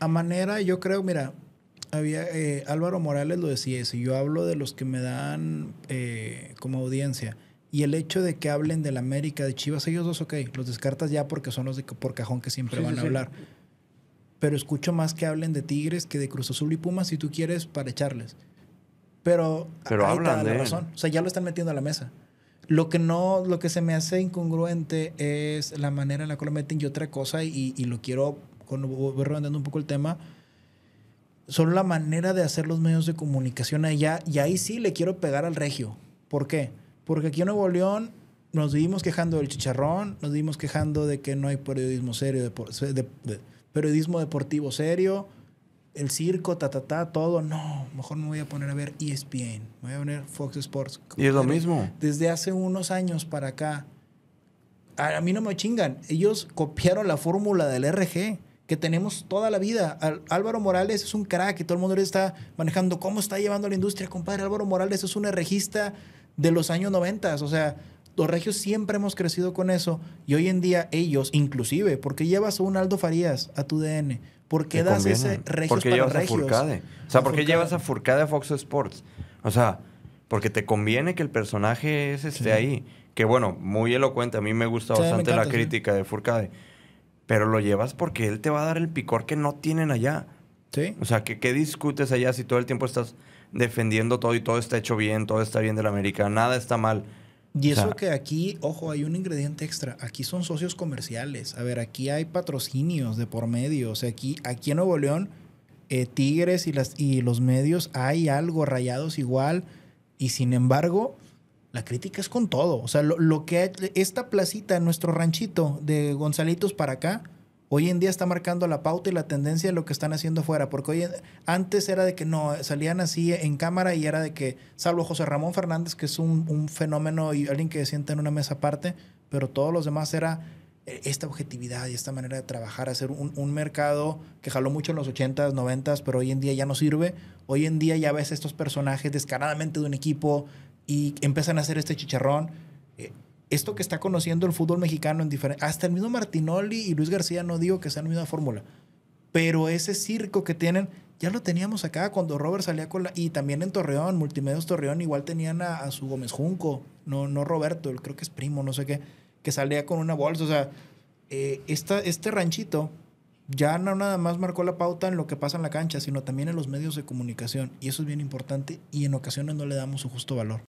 a manera, yo creo, mira, había eh, Álvaro Morales lo decía eso. Yo hablo de los que me dan eh, como audiencia. Y el hecho de que hablen de la América, de Chivas, ellos dos, ok, los descartas ya porque son los de por cajón que siempre van a hablar. Pero escucho más que hablen de Tigres que de Cruz Azul y Pumas, si tú quieres, para echarles. Pero, Pero hablan la razón. O sea, ya lo están metiendo a la mesa. Lo que no, lo que se me hace incongruente es la manera en la cual lo meten y otra cosa, y, y lo quiero con voy rebandando un poco el tema, solo la manera de hacer los medios de comunicación allá. Y ahí sí le quiero pegar al regio. ¿Por qué? Porque aquí en Nuevo León nos vivimos quejando del chicharrón, nos vivimos quejando de que no hay periodismo serio, de, periodismo deportivo serio, el circo, ta, ta, ta, todo. No, mejor me voy a poner a ver ESPN, me voy a poner Fox Sports. Y es lo mismo. Desde hace unos años para acá, a mí no me chingan, ellos copiaron la fórmula del RG que tenemos toda la vida. Álvaro Morales es un crack y todo el mundo le está manejando cómo está llevando la industria, compadre. Álvaro Morales es un regista de los años 90, o sea, los regios siempre hemos crecido con eso y hoy en día ellos, inclusive, ¿por qué llevas a un Aldo Farías a tu DN? ¿Por qué das ese regios para llevas a Furcade? O sea, ¿por qué llevas a Furcade a Fox Sports? O sea, porque te conviene que el personaje ese esté ahí. Que bueno, muy elocuente. A mí me gusta bastante la crítica de Furcade pero lo llevas porque él te va a dar el picor que no tienen allá. Sí. O sea, que qué discutes allá si todo el tiempo estás defendiendo todo y todo está hecho bien, todo está bien de la América, nada está mal? Y eso que aquí, ojo, hay un ingrediente extra. Aquí son socios comerciales. A ver, aquí hay patrocinios de por medio. O sea, aquí, aquí en Nuevo León, eh, Tigres y, las, y los medios, hay algo rayados igual. Y sin embargo, la crítica es con todo. O sea, lo, que esta placita, en nuestro ranchito de Gonzalitos para acá, hoy en día está marcando la pauta y la tendencia de lo que están haciendo fuera. Porque hoy, antes era de que no, salían así en cámara y era de que, salvo José Ramón Fernández, que es un, fenómeno y alguien que se sienta en una mesa aparte, pero todos los demás era eh, esta objetividad y esta manera de trabajar, hacer un, un mercado que jaló mucho en los 80s, 90s, pero hoy en día ya no sirve. Hoy en día ya ves estos personajes descaradamente de un equipo y empiezan a hacer este chicharrón. Eh, esto que está conociendo el fútbol mexicano en diferente Hasta el mismo Martinoli y Luis García no digo que sea la misma fórmula, pero ese circo que tienen ya lo teníamos acá cuando Robert salía con la... Y también en Torreón, Multimedios Torreón, igual tenían a, su Gómez Junco, no, no Roberto, él creo que es primo, no sé qué, que salía con una bolsa. O sea, eh, este ranchito ya no nada más marcó la pauta en lo que pasa en la cancha, sino también en los medios de comunicación. Y eso es bien importante y en ocasiones no le damos su justo valor.